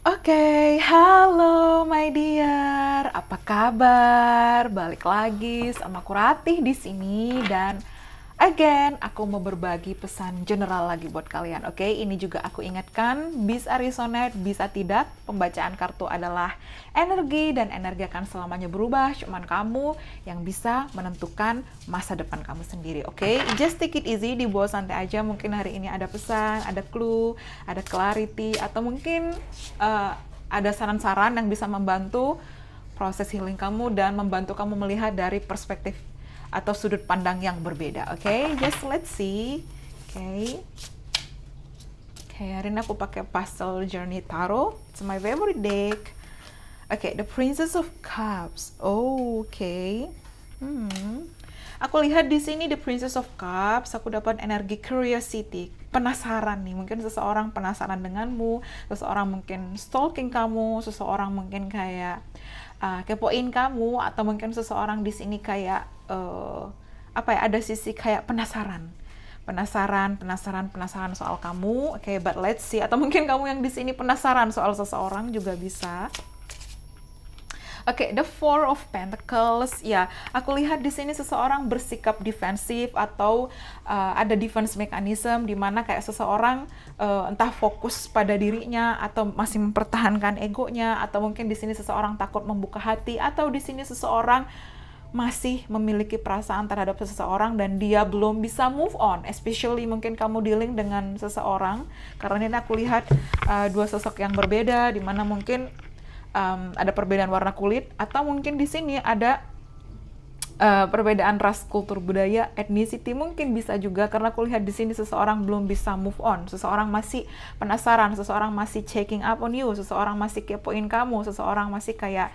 Oke, okay, halo my dear. Apa kabar? Balik lagi sama Kuratih di sini dan Again, aku mau berbagi pesan general lagi buat kalian, oke? Okay? Ini juga aku ingatkan, bisa resonate, bisa tidak. Pembacaan kartu adalah energi, dan energi akan selamanya berubah. Cuman kamu yang bisa menentukan masa depan kamu sendiri, oke? Okay? Just take it easy, di bawah santai aja. Mungkin hari ini ada pesan, ada clue, ada clarity, atau mungkin uh, ada saran-saran yang bisa membantu proses healing kamu dan membantu kamu melihat dari perspektif atau sudut pandang yang berbeda. Oke, okay? just let's see. Oke. Okay. okay, hari ini aku pakai Pastel Journey Tarot. It's my favorite deck. Oke, okay, The Princess of Cups. Oh, oke. Okay. Hmm. Aku lihat di sini The Princess of Cups, aku dapat energi curiosity, penasaran nih. Mungkin seseorang penasaran denganmu, seseorang mungkin stalking kamu, seseorang mungkin kayak uh, kepoin kamu atau mungkin seseorang di sini kayak uh, apa ya ada sisi kayak penasaran penasaran penasaran penasaran soal kamu kayak but let's see atau mungkin kamu yang di sini penasaran soal seseorang juga bisa Oke, okay, the Four of Pentacles. Ya, aku lihat di sini seseorang bersikap defensif atau uh, ada defense mechanism di mana kayak seseorang uh, entah fokus pada dirinya atau masih mempertahankan egonya atau mungkin di sini seseorang takut membuka hati atau di sini seseorang masih memiliki perasaan terhadap seseorang dan dia belum bisa move on, especially mungkin kamu dealing dengan seseorang karena ini aku lihat uh, dua sosok yang berbeda dimana mungkin um, ada perbedaan warna kulit atau mungkin di sini ada uh, perbedaan ras, kultur, budaya, etnisiti mungkin bisa juga karena kulihat di sini seseorang belum bisa move on, seseorang masih penasaran, seseorang masih checking up on you, seseorang masih kepoin kamu, seseorang masih kayak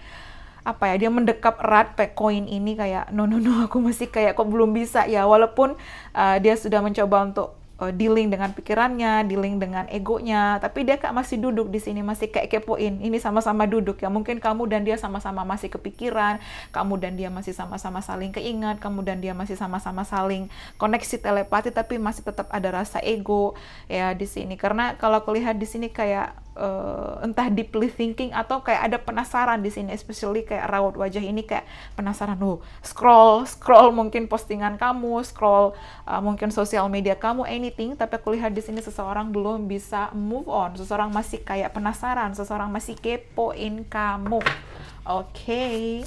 apa ya dia mendekap erat koin ini kayak no no no aku masih kayak kok belum bisa ya walaupun uh, dia sudah mencoba untuk uh, dealing dengan pikirannya, dealing dengan egonya, tapi dia kayak masih duduk di sini masih kayak kepoin. Ini sama-sama duduk ya. Mungkin kamu dan dia sama-sama masih kepikiran, kamu dan dia masih sama-sama saling keingat, kamu dan dia masih sama-sama saling koneksi telepati tapi masih tetap ada rasa ego ya di sini. Karena kalau aku lihat di sini kayak uh, entah deeply thinking atau kayak ada penasaran di sini especially kayak raut wajah ini kayak penasaran oh scroll scroll mungkin postingan kamu scroll uh, mungkin sosial media kamu anything tapi aku lihat di sini seseorang belum bisa move on seseorang masih kayak penasaran seseorang masih kepoin kamu oke okay.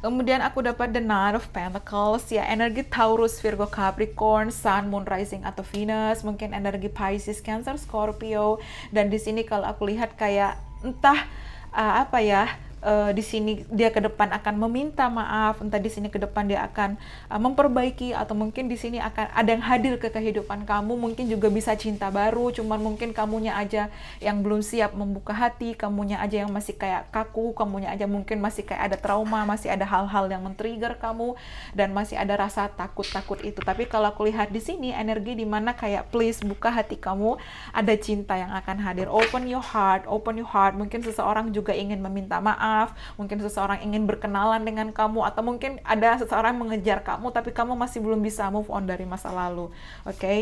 Kemudian aku dapat the Knight of Pentacles ya energi Taurus, Virgo, Capricorn, Sun, Moon rising atau Venus, mungkin energi Pisces, Cancer, Scorpio dan di sini kalau aku lihat kayak entah uh, apa ya uh, di sini dia ke depan akan meminta maaf, entah di sini ke depan dia akan uh, memperbaiki atau mungkin di sini akan ada yang hadir ke kehidupan kamu, mungkin juga bisa cinta baru, cuman mungkin kamunya aja yang belum siap membuka hati, kamunya aja yang masih kayak kaku, kamunya aja mungkin masih kayak ada trauma, masih ada hal-hal yang men-trigger kamu dan masih ada rasa takut-takut itu. Tapi kalau aku lihat di sini energi dimana kayak please buka hati kamu, ada cinta yang akan hadir. Open your heart, open your heart. Mungkin seseorang juga ingin meminta maaf maaf, mungkin seseorang ingin berkenalan dengan kamu atau mungkin ada seseorang mengejar kamu tapi kamu masih belum bisa move on dari masa lalu. Oke? Okay?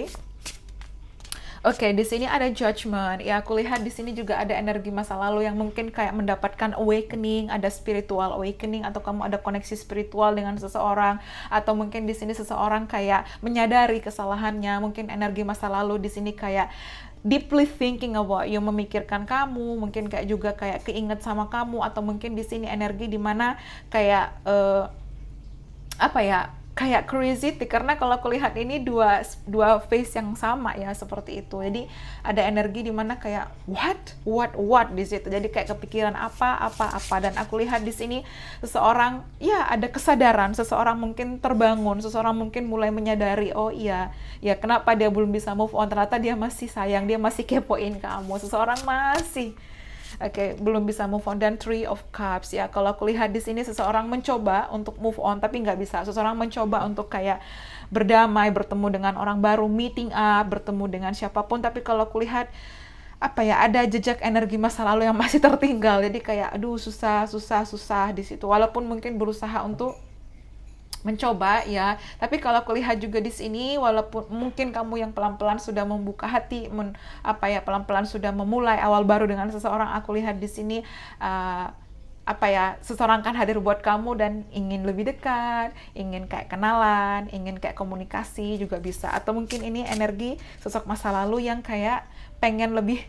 Oke, okay, di sini ada judgment. Ya, aku lihat di sini juga ada energi masa lalu yang mungkin kayak mendapatkan awakening, ada spiritual awakening atau kamu ada koneksi spiritual dengan seseorang atau mungkin di sini seseorang kayak menyadari kesalahannya. Mungkin energi masa lalu di sini kayak deeply thinking about you memikirkan kamu mungkin kayak juga kayak keinget sama kamu atau mungkin di sini energi dimana kayak uh, apa ya kayak crazy karena kalau kulihat ini dua dua face yang sama ya seperti itu jadi ada energi di mana kayak what what what di situ jadi kayak kepikiran apa apa apa dan aku lihat di sini seseorang ya ada kesadaran seseorang mungkin terbangun seseorang mungkin mulai menyadari oh iya ya kenapa dia belum bisa move on ternyata dia masih sayang dia masih kepoin kamu seseorang masih Oke, okay, belum bisa move on dan Three of Cups ya. Kalau aku lihat di sini seseorang mencoba untuk move on tapi nggak bisa. Seseorang mencoba untuk kayak berdamai, bertemu dengan orang baru, meeting up, bertemu dengan siapapun tapi kalau aku lihat apa ya ada jejak energi masa lalu yang masih tertinggal jadi kayak aduh susah susah susah di situ walaupun mungkin berusaha untuk mencoba ya. Tapi kalau aku lihat juga di sini walaupun mungkin kamu yang pelan-pelan sudah membuka hati men, apa ya pelan-pelan sudah memulai awal baru dengan seseorang aku lihat di sini uh, apa ya seseorang kan hadir buat kamu dan ingin lebih dekat, ingin kayak kenalan, ingin kayak komunikasi juga bisa atau mungkin ini energi sosok masa lalu yang kayak pengen lebih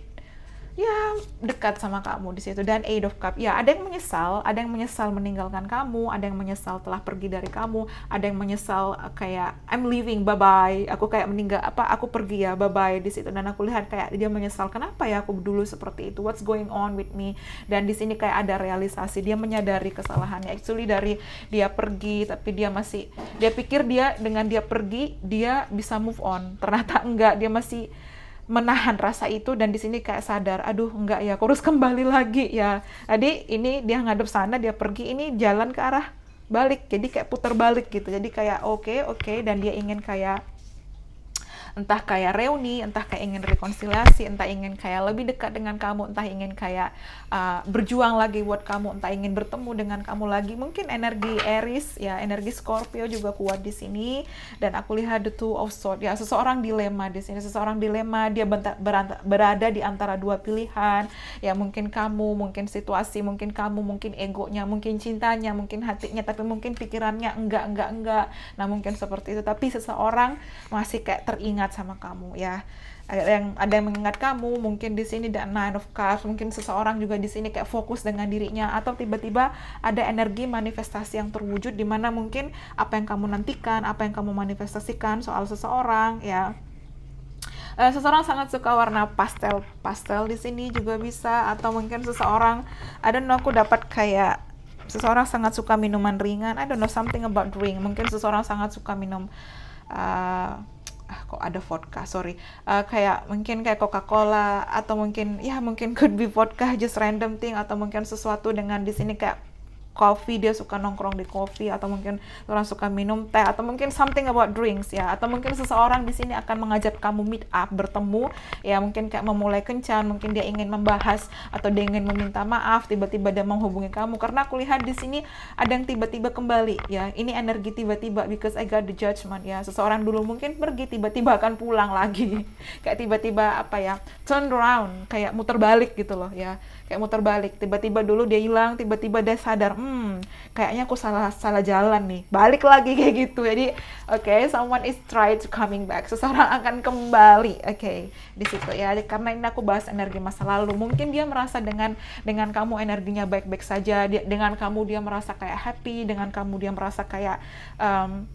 ya dekat sama kamu di situ dan Eight of Cup ya ada yang menyesal ada yang menyesal meninggalkan kamu ada yang menyesal telah pergi dari kamu ada yang menyesal eh, kayak I'm leaving bye bye aku kayak meninggal apa aku pergi ya bye bye di situ dan aku lihat kayak dia menyesal kenapa ya aku dulu seperti itu what's going on with me dan di sini kayak ada realisasi dia menyadari kesalahannya actually dari dia pergi tapi dia masih dia pikir dia dengan dia pergi dia bisa move on ternyata enggak dia masih menahan rasa itu dan di sini kayak sadar aduh enggak ya aku harus kembali lagi ya tadi ini dia ngadep sana dia pergi ini jalan ke arah balik jadi kayak putar balik gitu jadi kayak oke okay, oke okay, dan dia ingin kayak entah kayak reuni, entah kayak ingin rekonsiliasi, entah ingin kayak lebih dekat dengan kamu, entah ingin kayak uh, berjuang lagi buat kamu, entah ingin bertemu dengan kamu lagi. Mungkin energi Aries ya, energi Scorpio juga kuat di sini dan aku lihat the two of swords ya, seseorang dilema di sini, seseorang dilema dia berada di antara dua pilihan. Ya mungkin kamu, mungkin situasi, mungkin kamu, mungkin egonya, mungkin cintanya, mungkin hatinya, tapi mungkin pikirannya enggak enggak enggak. Nah, mungkin seperti itu tapi seseorang masih kayak teringat diingat sama kamu ya ada yang ada yang mengingat kamu mungkin di sini ada nine of cups mungkin seseorang juga di sini kayak fokus dengan dirinya atau tiba-tiba ada energi manifestasi yang terwujud di mana mungkin apa yang kamu nantikan apa yang kamu manifestasikan soal seseorang ya eh, seseorang sangat suka warna pastel pastel di sini juga bisa atau mungkin seseorang ada no aku dapat kayak seseorang sangat suka minuman ringan I don't know something about drink mungkin seseorang sangat suka minum eh, ah, kok ada vodka sorry uh, kayak mungkin kayak Coca Cola atau mungkin ya mungkin could be vodka just random thing atau mungkin sesuatu dengan di sini kayak coffee dia suka nongkrong di coffee atau mungkin orang suka minum teh atau mungkin something about drinks ya atau mungkin seseorang di sini akan mengajak kamu meet up bertemu ya mungkin kayak memulai kencan mungkin dia ingin membahas atau dia ingin meminta maaf tiba-tiba dia menghubungi kamu karena aku lihat di sini ada yang tiba-tiba kembali ya ini energi tiba-tiba because I got the judgment ya seseorang dulu mungkin pergi tiba-tiba akan pulang lagi kayak tiba-tiba apa ya turn around kayak muter balik gitu loh ya kayak muter balik tiba-tiba dulu dia hilang tiba-tiba dia sadar hmm kayaknya aku salah salah jalan nih balik lagi kayak gitu jadi oke okay, someone is try to coming back seseorang akan kembali oke okay, di situ ya karena ini aku bahas energi masa lalu mungkin dia merasa dengan dengan kamu energinya baik-baik saja dengan kamu dia merasa kayak happy dengan kamu dia merasa kayak um,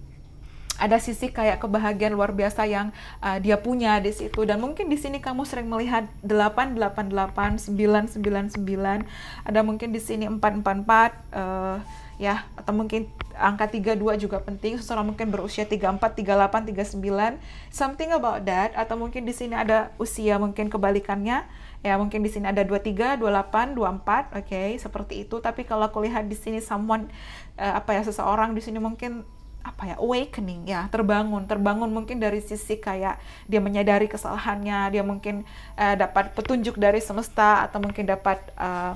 ada sisi kayak kebahagiaan luar biasa yang uh, dia punya di situ dan mungkin di sini kamu sering melihat 888 999 ada mungkin di sini 444 uh, ya atau mungkin angka 32 juga penting seseorang mungkin berusia 34 38 39 something about that atau mungkin di sini ada usia mungkin kebalikannya ya mungkin di sini ada 23 28 24 oke okay, seperti itu tapi kalau aku lihat di sini someone uh, apa ya seseorang di sini mungkin apa ya awakening ya terbangun terbangun mungkin dari sisi kayak dia menyadari kesalahannya dia mungkin uh, dapat petunjuk dari semesta atau mungkin dapat uh,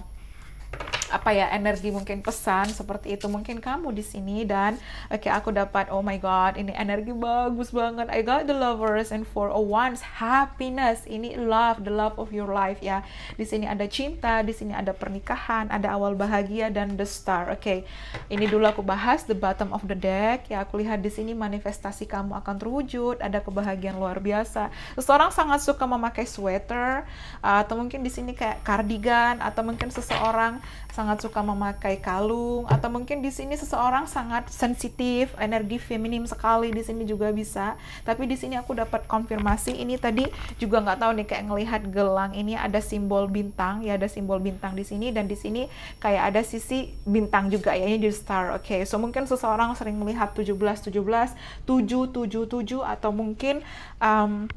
apa ya energi mungkin pesan seperti itu mungkin kamu di sini dan oke okay, aku dapat oh my god ini energi bagus banget I got the lovers and for a once happiness ini love the love of your life ya di sini ada cinta di sini ada pernikahan ada awal bahagia dan the star oke okay. ini dulu aku bahas the bottom of the deck ya aku lihat di sini manifestasi kamu akan terwujud ada kebahagiaan luar biasa seseorang sangat suka memakai sweater atau mungkin di sini kayak cardigan atau mungkin seseorang sangat suka memakai kalung atau mungkin di sini seseorang sangat sensitif, energi feminim sekali di sini juga bisa. Tapi di sini aku dapat konfirmasi ini tadi juga nggak tahu nih kayak ngelihat gelang ini ada simbol bintang ya ada simbol bintang di sini dan di sini kayak ada sisi bintang juga ya ini di star. Oke, okay. so mungkin seseorang sering melihat 17 17 777 atau mungkin um,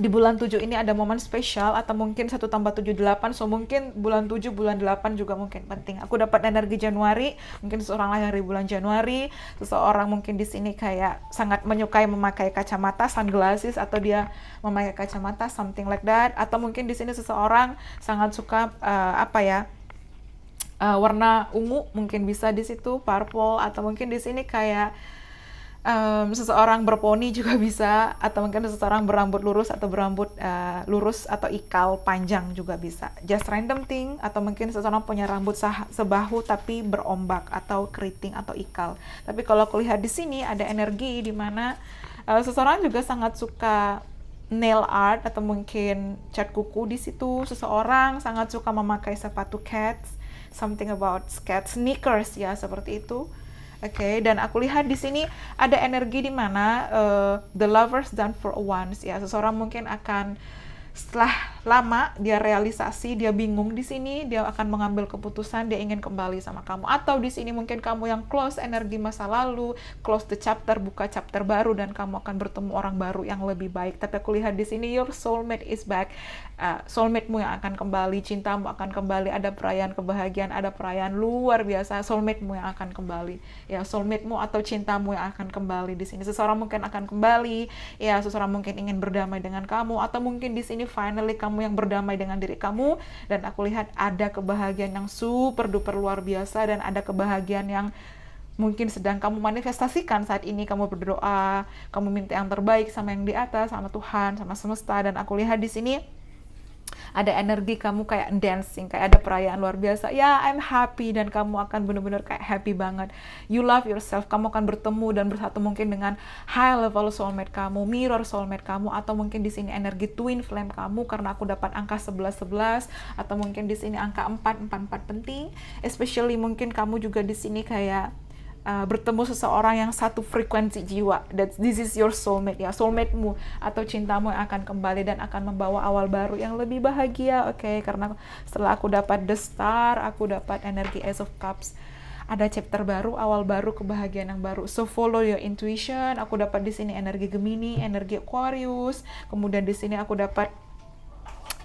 di bulan 7 ini ada momen spesial atau mungkin satu tambah 7 8 so mungkin bulan 7 bulan 8 juga mungkin penting aku dapat energi Januari mungkin seorang lahir di bulan Januari seseorang mungkin di sini kayak sangat menyukai memakai kacamata sunglasses atau dia memakai kacamata something like that atau mungkin di sini seseorang sangat suka uh, apa ya uh, warna ungu mungkin bisa di situ purple atau mungkin di sini kayak um, seseorang berponi juga bisa atau mungkin seseorang berambut lurus atau berambut uh, lurus atau ikal panjang juga bisa just random thing atau mungkin seseorang punya rambut sebahu tapi berombak atau keriting atau ikal tapi kalau aku lihat di sini ada energi di mana uh, seseorang juga sangat suka nail art atau mungkin cat kuku di situ seseorang sangat suka memakai sepatu cats something about cat sneakers ya seperti itu Oke, okay, dan aku lihat di sini ada energi di mana uh, the lovers done for once ya. Seseorang mungkin akan setelah lama dia realisasi dia bingung di sini dia akan mengambil keputusan dia ingin kembali sama kamu atau di sini mungkin kamu yang close energi masa lalu close the chapter buka chapter baru dan kamu akan bertemu orang baru yang lebih baik tapi aku lihat di sini your soulmate is back uh, ah, soulmate yang akan kembali cintamu akan kembali ada perayaan kebahagiaan ada perayaan luar biasa soulmatemu yang akan kembali ya soulmatemu atau cintamu yang akan kembali di sini seseorang mungkin akan kembali ya seseorang mungkin ingin berdamai dengan kamu atau mungkin di sini finally kamu kamu yang berdamai dengan diri kamu dan aku lihat ada kebahagiaan yang super duper luar biasa dan ada kebahagiaan yang mungkin sedang kamu manifestasikan saat ini kamu berdoa kamu minta yang terbaik sama yang di atas sama Tuhan sama semesta dan aku lihat di sini ada energi kamu kayak dancing, kayak ada perayaan luar biasa. Ya, I'm happy dan kamu akan benar-benar kayak happy banget. You love yourself, kamu akan bertemu dan bersatu mungkin dengan high level soulmate kamu, mirror soulmate kamu, atau mungkin di sini energi twin flame kamu karena aku dapat angka 11-11 atau mungkin di sini angka empat 4 4 penting. Especially mungkin kamu juga di sini kayak uh, bertemu seseorang yang satu frekuensi jiwa that this is your soulmate ya soulmatemu atau cintamu yang akan kembali dan akan membawa awal baru yang lebih bahagia oke okay? karena setelah aku dapat the star aku dapat energi ace of cups ada chapter baru, awal baru, kebahagiaan yang baru. So follow your intuition. Aku dapat di sini energi Gemini, energi Aquarius. Kemudian di sini aku dapat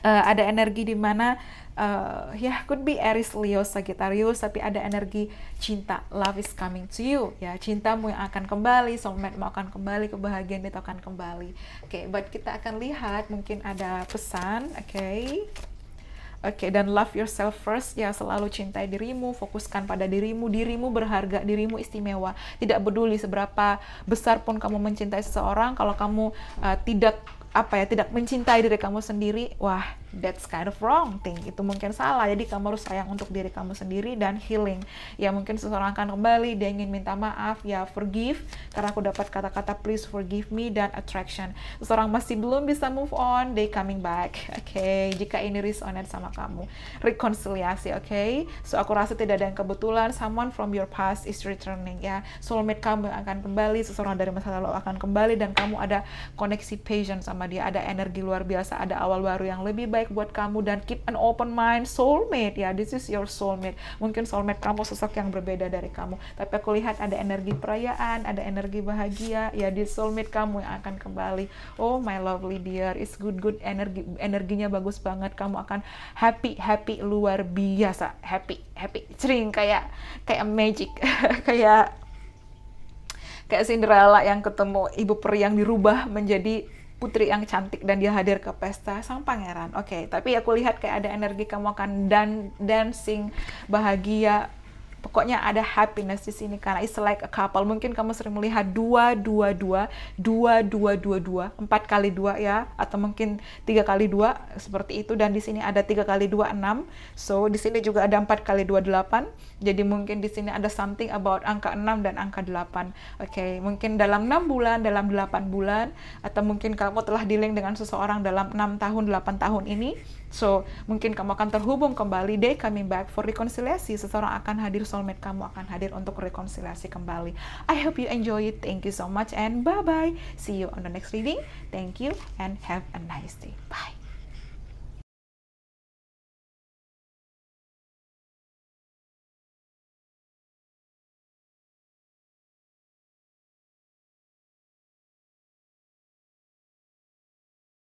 uh, ada energi di mana uh, ya yeah, could be Aries, Leo, Sagittarius tapi ada energi cinta love is coming to you ya cintamu yang akan kembali soulmate mau akan kembali kebahagiaan itu akan kembali oke okay, buat kita akan lihat mungkin ada pesan oke okay. Oke, okay, dan love yourself first, ya selalu cintai dirimu, fokuskan pada dirimu, dirimu berharga, dirimu istimewa. Tidak peduli seberapa besar pun kamu mencintai seseorang, kalau kamu uh, tidak apa ya tidak mencintai diri kamu sendiri wah that's kind of wrong thing itu mungkin salah jadi kamu harus sayang untuk diri kamu sendiri dan healing ya mungkin seseorang akan kembali dia ingin minta maaf ya forgive karena aku dapat kata-kata please forgive me dan attraction seseorang masih belum bisa move on they coming back oke okay? jika ini resonate sama kamu rekonsiliasi oke okay? so aku rasa tidak ada yang kebetulan someone from your past is returning ya soulmate kamu akan kembali seseorang dari masa lalu akan kembali dan kamu ada koneksi passion sama dia ada energi luar biasa ada awal baru yang lebih baik terbaik buat kamu dan keep an open mind soulmate ya this is your soulmate mungkin soulmate kamu sosok yang berbeda dari kamu tapi aku lihat ada energi perayaan ada energi bahagia ya di soulmate kamu yang akan kembali oh my lovely dear is good good energi energinya bagus banget kamu akan happy happy luar biasa happy happy sering kayak kayak magic kayak kayak Cinderella yang ketemu ibu peri yang dirubah menjadi putri yang cantik dan dia hadir ke pesta sang pangeran. Oke, okay, tapi aku lihat kayak ada energi kamu akan dan dancing bahagia Pokoknya ada happiness di sini karena it's like a couple. Mungkin kamu sering melihat dua, dua, dua, dua, dua, dua, dua, empat kali dua ya, atau mungkin tiga kali dua seperti itu. Dan di sini ada tiga kali dua enam. So di sini juga ada empat kali dua delapan. Jadi mungkin di sini ada something about angka enam dan angka delapan. Oke, okay. mungkin dalam enam bulan, dalam delapan bulan, atau mungkin kamu telah dealing dengan seseorang dalam enam tahun, delapan tahun ini So, mungkin kamu akan terhubung kembali, day coming back for rekonsiliasi. Seseorang akan hadir, soulmate kamu akan hadir untuk rekonsiliasi kembali. I hope you enjoy it. Thank you so much and bye-bye. See you on the next reading. Thank you and have a nice day. Bye.